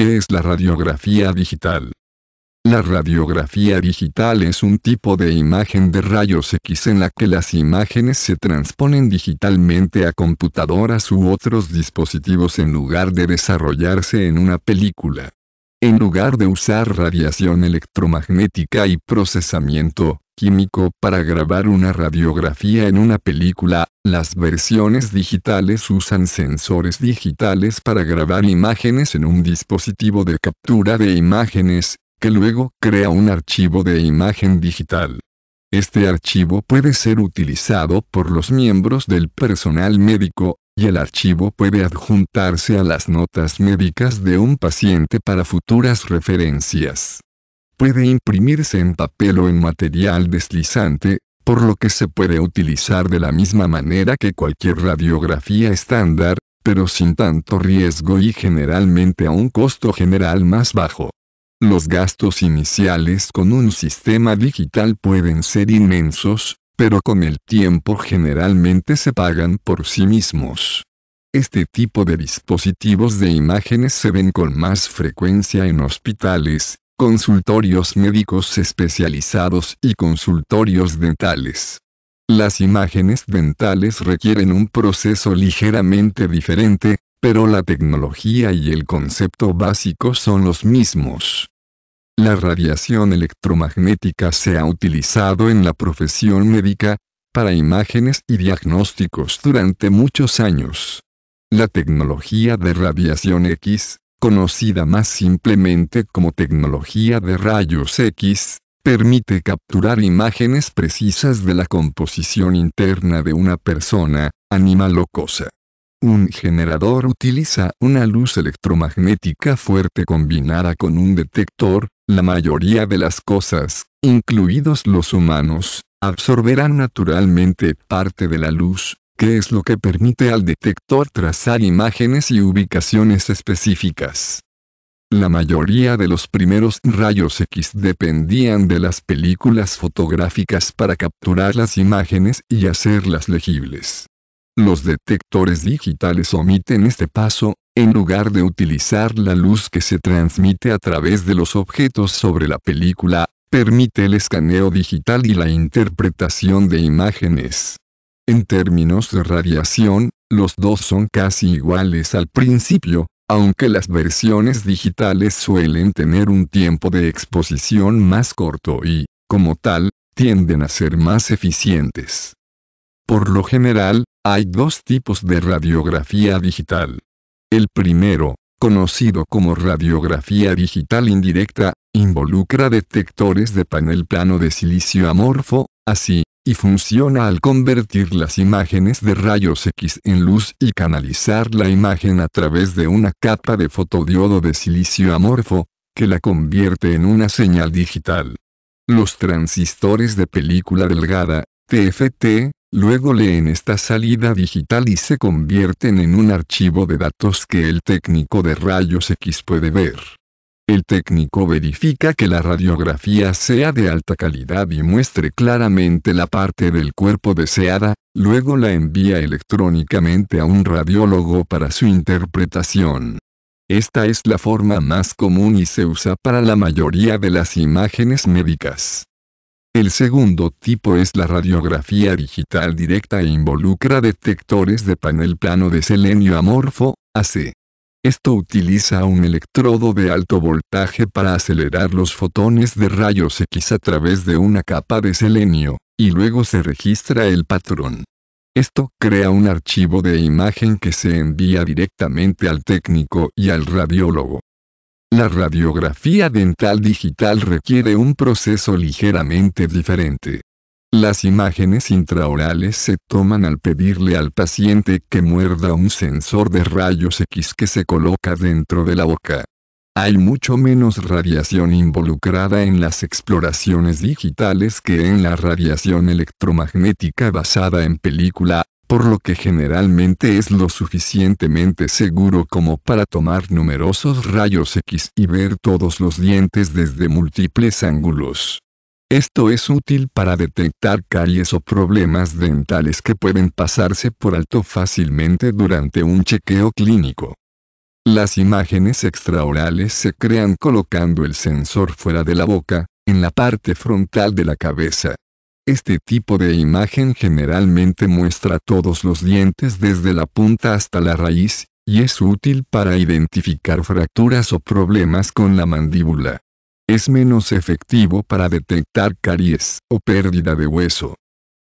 ¿Qué este es la radiografía digital? La radiografía digital es un tipo de imagen de rayos X en la que las imágenes se transponen digitalmente a computadoras u otros dispositivos en lugar de desarrollarse en una película. En lugar de usar radiación electromagnética y procesamiento químico para grabar una radiografía en una película, las versiones digitales usan sensores digitales para grabar imágenes en un dispositivo de captura de imágenes, que luego crea un archivo de imagen digital. Este archivo puede ser utilizado por los miembros del personal médico, y el archivo puede adjuntarse a las notas médicas de un paciente para futuras referencias. Puede imprimirse en papel o en material deslizante, por lo que se puede utilizar de la misma manera que cualquier radiografía estándar, pero sin tanto riesgo y generalmente a un costo general más bajo. Los gastos iniciales con un sistema digital pueden ser inmensos, pero con el tiempo generalmente se pagan por sí mismos. Este tipo de dispositivos de imágenes se ven con más frecuencia en hospitales, consultorios médicos especializados y consultorios dentales. Las imágenes dentales requieren un proceso ligeramente diferente, pero la tecnología y el concepto básico son los mismos. La radiación electromagnética se ha utilizado en la profesión médica, para imágenes y diagnósticos durante muchos años. La tecnología de radiación X, conocida más simplemente como tecnología de rayos X, permite capturar imágenes precisas de la composición interna de una persona, animal o cosa. Un generador utiliza una luz electromagnética fuerte combinada con un detector, la mayoría de las cosas, incluidos los humanos, absorberán naturalmente parte de la luz, que es lo que permite al detector trazar imágenes y ubicaciones específicas. La mayoría de los primeros rayos X dependían de las películas fotográficas para capturar las imágenes y hacerlas legibles. Los detectores digitales omiten este paso, en lugar de utilizar la luz que se transmite a través de los objetos sobre la película, permite el escaneo digital y la interpretación de imágenes. En términos de radiación, los dos son casi iguales al principio, aunque las versiones digitales suelen tener un tiempo de exposición más corto y, como tal, tienden a ser más eficientes. Por lo general, hay dos tipos de radiografía digital. El primero, conocido como radiografía digital indirecta, involucra detectores de panel plano de silicio amorfo, así, y funciona al convertir las imágenes de rayos X en luz y canalizar la imagen a través de una capa de fotodiodo de silicio amorfo, que la convierte en una señal digital. Los transistores de película delgada, TFT, Luego leen esta salida digital y se convierten en un archivo de datos que el técnico de rayos X puede ver. El técnico verifica que la radiografía sea de alta calidad y muestre claramente la parte del cuerpo deseada, luego la envía electrónicamente a un radiólogo para su interpretación. Esta es la forma más común y se usa para la mayoría de las imágenes médicas. El segundo tipo es la radiografía digital directa e involucra detectores de panel plano de selenio amorfo, AC. Esto utiliza un electrodo de alto voltaje para acelerar los fotones de rayos X a través de una capa de selenio, y luego se registra el patrón. Esto crea un archivo de imagen que se envía directamente al técnico y al radiólogo. La radiografía dental digital requiere un proceso ligeramente diferente. Las imágenes intraorales se toman al pedirle al paciente que muerda un sensor de rayos X que se coloca dentro de la boca. Hay mucho menos radiación involucrada en las exploraciones digitales que en la radiación electromagnética basada en película por lo que generalmente es lo suficientemente seguro como para tomar numerosos rayos X y ver todos los dientes desde múltiples ángulos. Esto es útil para detectar caries o problemas dentales que pueden pasarse por alto fácilmente durante un chequeo clínico. Las imágenes extraorales se crean colocando el sensor fuera de la boca, en la parte frontal de la cabeza. Este tipo de imagen generalmente muestra todos los dientes desde la punta hasta la raíz, y es útil para identificar fracturas o problemas con la mandíbula. Es menos efectivo para detectar caries o pérdida de hueso.